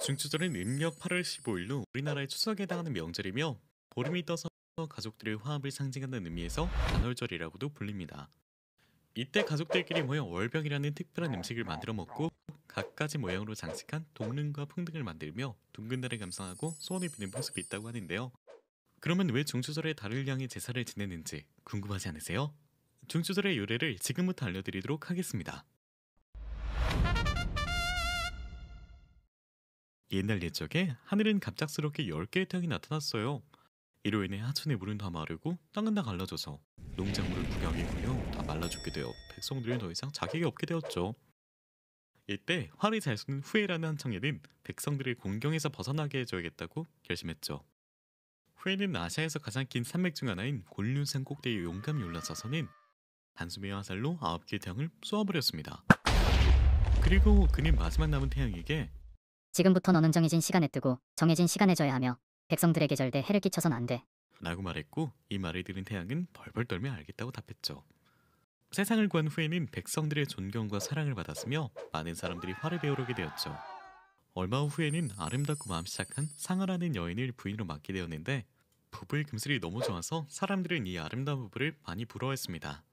중추절은 음력 8월 15일로 우리나라의 추석에 해당하는 명절이며 보름이 떠서 가족들의 화합을 상징한다는 의미에서 단월절이라고도 불립니다. 이때 가족들끼리 모여 월병이라는 특별한 음식을 만들어 먹고 각가지 모양으로 장식한 동릉과 풍등을 만들며 둥근 달을 감상하고 소원을 비는 모습이 있다고 하는데요. 그러면 왜 중추절에 달을 향해 제사를 지내는지 궁금하지 않으세요? 중추절의 유래를 지금부터 알려드리도록 하겠습니다. 옛날 옛적에 하늘은 갑작스럽게 10개의 태양이 나타났어요. 이로 인해 하천의 물은 다 마르고 땅은 다 갈라져서 농작물은 구경이 걸려 다 말라죽게 되어 백성들은 더 이상 자격이 없게 되었죠. 이때 활이 잘 쏘는 후에라는 한 청년은 백성들을 공경에서 벗어나게 해줘야겠다고 결심했죠. 후에는 아시아에서 가장 긴 산맥 중 하나인 곤륜산 꼭대기에 용감히 올라서서는 단숨에 화살로 아홉 개의 태양을 쏘아버렸습니다. 그리고 그는 마지막 남은 태양에게 지금부터 너는 정해진 시간에 뜨고 정해진 시간에 져야 하며 백성들에게 절대 해를 끼쳐선 안 돼. 라고 말했고 이 말을 들은 태양은 벌벌 떨며 알겠다고 답했죠. 세상을 구한 후에는 백성들의 존경과 사랑을 받았으며 많은 사람들이 화를 배우게 되었죠. 얼마 후에는 아름답고 마음시작한 상아라는 여인을 부인으로 맡게 되었는데 부부의 금슬이 너무 좋아서 사람들은 이 아름다운 부부를 많이 부러워했습니다.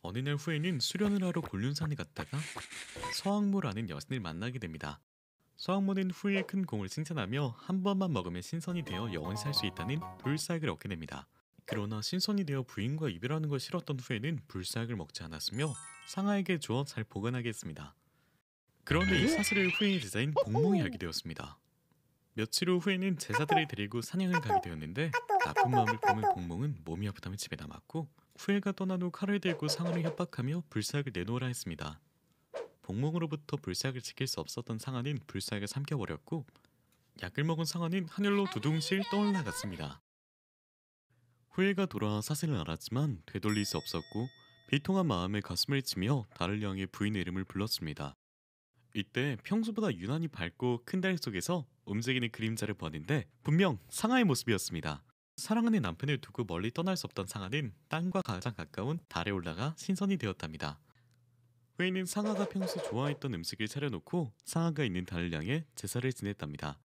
어느 날 후에는 수련을 하러 곤륜산에 갔다가 서왕무라는 여신을 만나게 됩니다. 서학모는 후에 큰 공을 칭찬하며 한 번만 먹으면 신선이 되어 영원히 살 수 있다는 불닭을 사 얻게 됩니다. 그러나 신선이 되어 부인과 이별하는 걸 싫었던 후에는 불닭을 사 먹지 않았으며 상하에게 주어 잘 보관하게 했습니다. 그런데 이사슬을 후에의 제자인 복몽이 알게 되었습니다. 며칠 후 후에는 제자들을 데리고 사냥을 가게 되었는데 나쁜 마음을 품은 복몽은 몸이 아프다며 집에 남았고 후에가 떠난 후 칼을 들고 상아를 협박하며 불닭을 사 내놓으라 했습니다. 동몽으로부터 불사약을 지킬 수 없었던 상한인 불사약에 삼켜버렸고 약을 먹은 상한인 하늘로 아, 두둥실 네. 떠올라갔습니다. 후예가 돌아와 사실을 알았지만 되돌릴 수 없었고 비통한 마음에 가슴을 치며 달을 향해 부인의 이름을 불렀습니다. 이때 평소보다 유난히 밝고 큰 달 속에서 움직이는 그림자를 보았는데 분명 상하의 모습이었습니다. 사랑하는 남편을 두고 멀리 떠날 수 없던 상하는 땅과 가장 가까운 달에 올라가 신선이 되었답니다. 회인은 상아가 평소 좋아했던 음식을 차려놓고 상아가 있는 달을 향해 제사를 지냈답니다.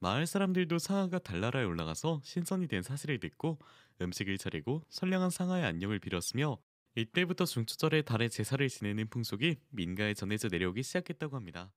마을 사람들도 상아가 달나라에 올라가서 신선이 된 사실을 듣고 음식을 차리고 선량한 상아의 안녕을 빌었으며 이때부터 중추절에 달의 제사를 지내는 풍속이 민가에 전해져 내려오기 시작했다고 합니다.